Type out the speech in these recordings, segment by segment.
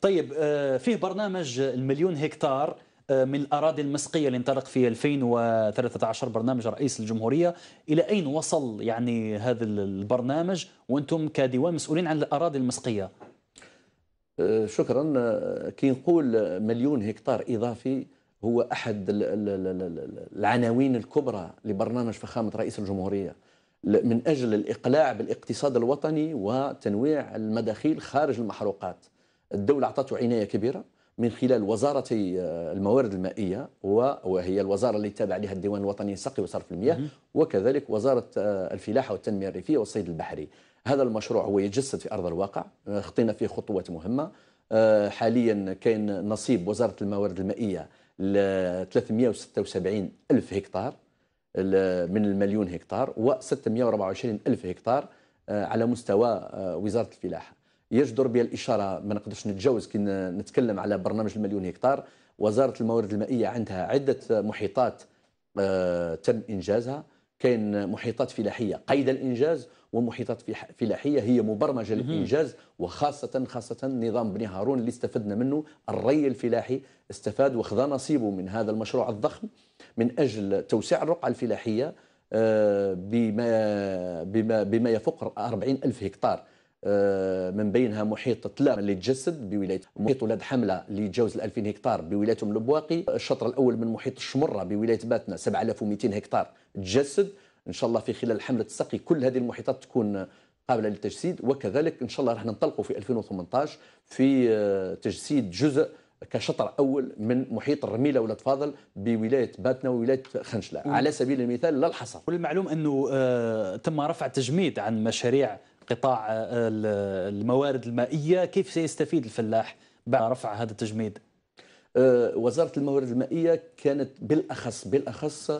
طيب آه، فيه برنامج المليون هكتار آه، من الأراضي المسقية اللي انطلق في 2013 برنامج رئيس الجمهورية إلى أين وصل يعني هذا البرنامج وأنتم كديوان مسؤولين عن الأراضي المسقية آه، شكرا كي نقول مليون هكتار إضافي هو أحد العناوين الكبرى لبرنامج فخامة رئيس الجمهورية من أجل الإقلاع بالاقتصاد الوطني وتنويع المداخيل خارج المحروقات الدولة أعطته عناية كبيرة من خلال وزارتي آه، الموارد المائية وهي الوزارة اللي تابع لها الديوان الوطني للسقي وصرف المياه وكذلك وزارة آه، الفلاحة والتنمية الريفية والصيد البحري هذا المشروع هو يتجسد في أرض الواقع آه، خطينا فيه خطوات مهمة حاليا كاين نصيب وزارة الموارد المائية ل 376 ألف هكتار من المليون هكتار و 624 ألف هكتار على مستوى وزارة الفلاحة يجدر بها الاشاره ما نقدرش نتجاوز كي نتكلم على برنامج المليون هكتار وزاره الموارد المائيه عندها عده محيطات آه، تم انجازها كاين محيطات فلاحيه قيد الانجاز ومحيطات فلاحيه هي مبرمجه للانجاز وخاصه خاصه نظام بني هارون اللي استفدنا منه الري الفلاحي استفاد وخذا نصيبه من هذا المشروع الضخم من اجل توسيع الرقعه الفلاحيه آه، بما بما بما يفوق 40 ألف هكتار آه، من بينها محيط تلا اللي تجسد بولايه محيط ولاد حمله اللي يتجاوز ال 2000 هكتار ام البواقي الشطر الاول من محيط الشمره بولايه باتنا 7200 هكتار تجسد ان شاء الله في خلال حمله السقي كل هذه المحيطات تكون قابله للتجسيد وكذلك ان شاء الله راح ننطلقوا في 2018 في آه، تجسيد جزء كشطر اول من محيط الرميله ولاد فاضل بولايه باتنا وولايه خنشله على سبيل المثال لا الحصر وللمعلوم انه آه، تم رفع تجميد عن مشاريع قطاع آه، الموارد المائية كيف سيستفيد الفلاح بعد رفع هذا التجميد آه، وزارة الموارد المائية كانت بالأخص بالأخص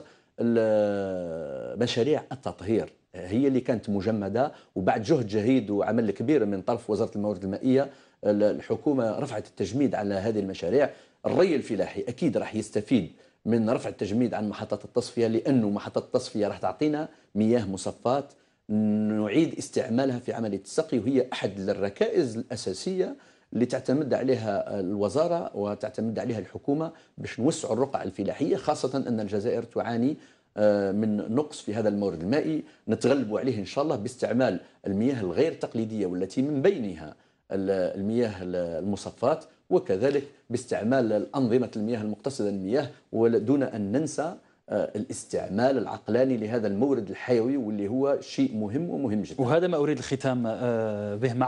مشاريع التطهير هي اللي كانت مجمدة وبعد جهد جهيد وعمل كبير من طرف وزارة الموارد المائية الحكومة رفعت التجميد على هذه المشاريع الري الفلاحي أكيد راح يستفيد من رفع التجميد عن محطات التصفية لأنه محطات التصفية راح تعطينا مياه مصفات نعيد استعمالها في عملية السقي وهي أحد الركائز الأساسية اللي تعتمد عليها الوزارة وتعتمد عليها الحكومة باش نوسعوا الرقعة الفلاحية خاصة أن الجزائر تعاني آه، من نقص في هذا المورد المائي نتغلبوا عليه إن شاء الله باستعمال المياه الغير تقليدية والتي من بينها المياه المصفات وكذلك باستعمال أنظمة المياه المقتصدة المياه ودون أن ننسى الاستعمال العقلاني لهذا المورد الحيوي واللي هو شيء مهم ومهم جدا وهذا ما أريد الختام آه، به مع